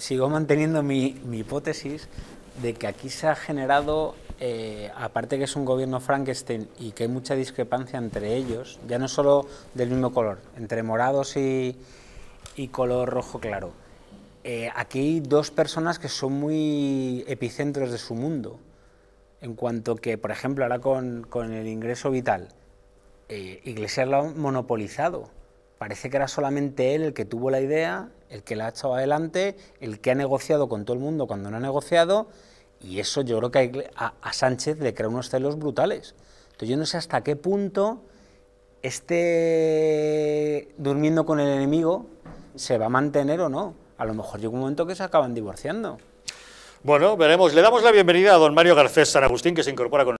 Sigo manteniendo mi, hipótesis de que aquí se ha generado, eh, aparte que es un gobierno Frankenstein y que hay mucha discrepancia entre ellos, ya no solo del mismo color, entre morados y, color rojo claro. Eh, aquí hay dos personas que son muy epicentros de su mundo, en cuanto que, por ejemplo, ahora con, el ingreso vital, eh, Iglesias lo ha monopolizado parece que era solamente él el que tuvo la idea, el que la ha echado adelante, el que ha negociado con todo el mundo cuando no ha negociado, y eso yo creo que a, Sánchez le crea unos celos brutales. Entonces yo no sé hasta qué punto este durmiendo con el enemigo se va a mantener o no. A lo mejor llega un momento que se acaban divorciando. Bueno, veremos. Le damos la bienvenida a don Mario Garcés San Agustín, que se incorpora con